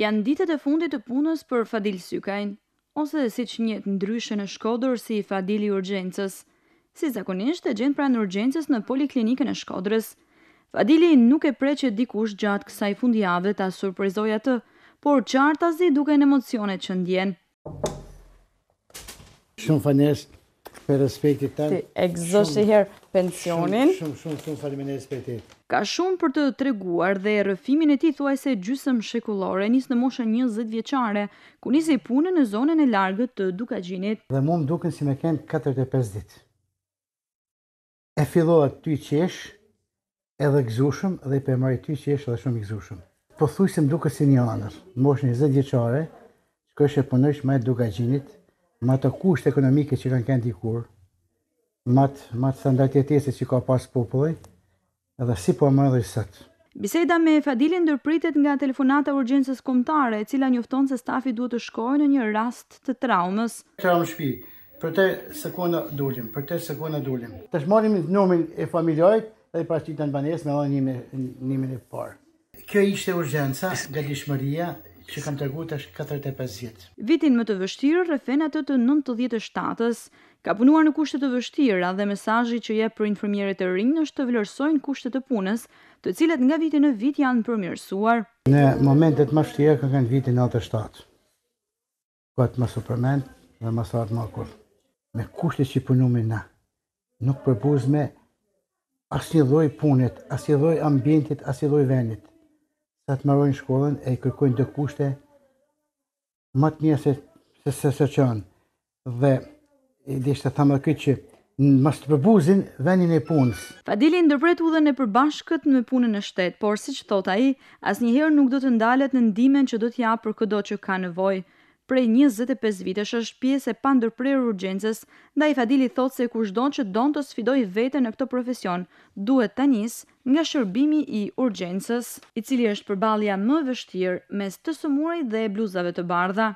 janë ditët e fundit të punës për Fadil Sykajn, ose si që njëtë ndryshë në shkodër si Fadili Urgjensës. Si zakonisht e gjendë pranë urgjensës në Poliklinikën e Shkodrës. Fadili nuk e pre që dikush gjatë kësaj fundiave ta surprizoja të, por qartazi duke në emocionet që ndjenë. Shumë fanesë, për respektit të e gëzdo herë pensionin. Shumë, shumë, shumë, shumë falimin e respektit. Ka shumë për të treguar dhe rëfimin e ti thuaj se gjysëm shekullore njësë në moshën njëzët vjeqare, ku njëse i punën në zonën e largët të duka gjinit. Dhe mu më duken si me kënë 45 dit. E filloha ty qesh edhe gëzushëm dhe i përmari ty qesh edhe shumë i gëzushëm. Po thuj se më duke si një anër, në moshën njëzët vjeqare, kështë e punësh me duka gjinit, ma të kusht ekonomike që kanë kënë dikur, ma të standartjetese që ka pas popullet, edhe si po më edhe i sëtë. Biseda me Fadilin ndërpritet nga telefonata urgjensës komtare, e cila njofton se stafi duhet të shkojë në një rast të traumës. Traumë shpi, për te sekunda dullim, për te sekunda dullim. Të shmarim në nëmin e familjojt dhe i pashtit në banes me dhe njimin e parë. Kjo ishte urgjensa, gëdishmëria, që kam tërgu të është 45 vjetë. Vitin më të vështirë, rëfen atë të 90 të shtatës, ka punuar në kushtet të vështirë, dhe mesajji që je për informjere të rinë është të vlerësojnë kushtet të punës, të cilat nga vitin në vit janë përmjërësuar. Në momentet më shtirë, ka kënë vitin 97, pa të më supermen dhe më sartë më akur. Me kushtet që punu me na, nuk përbuz me asiloj punet, asiloj ambientit, asiloj venit dhe të mërojnë shkollën e i kërkojnë dhe kushte më të mirë se se se se qënë. Dhe i dishtë të thamë dhe këtë që mas të përbuzin venin e punës. Fadili ndërpret u dhe në përbashkët në punën e shtetë, por si që a i, as njëherë nuk do të ndalet në ndimen që do t'ja për këdo që ka nevojë prej 25 vitesh është pjesë e pandërprerur urgjencës, ndaj Fadili thotë se kush don që don të sfidojë veten në këtë profesion, duhet të nis nga shërbimi i urgjencës, i cili është përballja më e vështirë mes të sëmurave dhe bluzave të bardha.